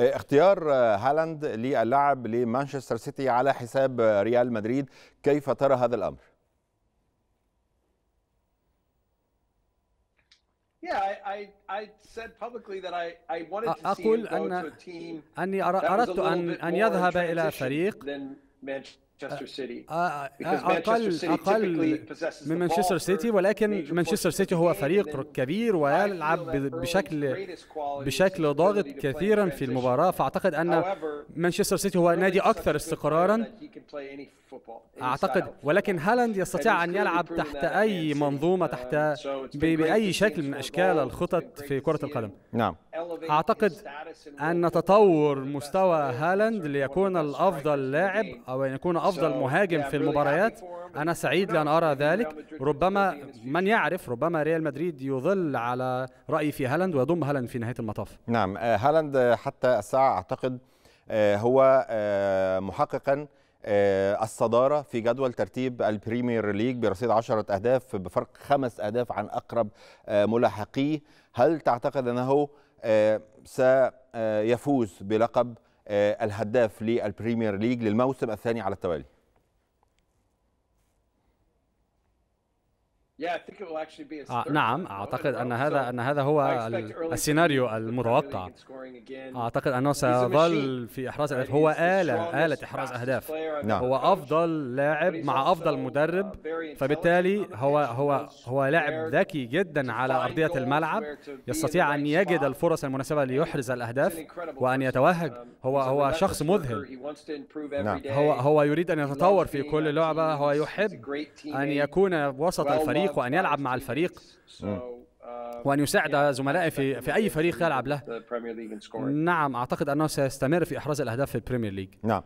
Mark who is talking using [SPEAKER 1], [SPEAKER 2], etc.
[SPEAKER 1] اختيار هالاند للعب لمانشستر سيتي على حساب ريال مدريد كيف ترى هذا الامر
[SPEAKER 2] أقول أن أني أردت أن أن يذهب إلى فريق مانشستر آه، سيتي آه، آه، اقل اقل من مانشستر سيتي ولكن مانشستر سيتي هو فريق كبير ويلعب بشكل بشكل ضاغط كثيرا في المباراه فاعتقد ان مانشستر سيتي هو نادي اكثر استقرارا
[SPEAKER 1] اعتقد ولكن هالاند يستطيع ان يلعب تحت اي منظومه تحت باي
[SPEAKER 2] شكل من اشكال الخطط في كره القدم نعم أعتقد أن تطور مستوى هالاند ليكون الأفضل لاعب أو أن يكون أفضل مهاجم في المباريات أنا سعيد لأن أرى ذلك ربما من يعرف ربما ريال مدريد يظل على رأيي في هالاند ويضم هالاند في نهاية المطاف
[SPEAKER 1] نعم آه، هالاند حتى الساعة أعتقد آه، هو آه، محققا آه، الصدارة في جدول ترتيب البريمير ليج برصيد عشرة أهداف بفرق خمس أهداف عن أقرب آه، ملاحقيه هل تعتقد أنه آه، سيفوز بلقب الهداف للبريمير ليج للموسم الثاني على التوالي؟
[SPEAKER 2] آه، نعم اعتقد ان هذا ان هذا هو السيناريو المتوقع اعتقد انه سيظل في احراز اهداف هو آلة آلة احراز اهداف نعم. هو افضل لاعب مع افضل مدرب uh, فبالتالي هو هو هو لاعب ذكي جدا على ارضية الملعب يستطيع ان يجد الفرص المناسبة ليحرز الاهداف وان يتوهج هو هو شخص مذهل نعم. هو هو يريد ان يتطور في كل لعبة هو يحب ان يكون وسط الفريق الفريق وأن يلعب مع الفريق وأن يساعد زملائه في في أي فريق يلعب له نعم أعتقد أنه سيستمر في إحراز الأهداف في البريمير ليج نعم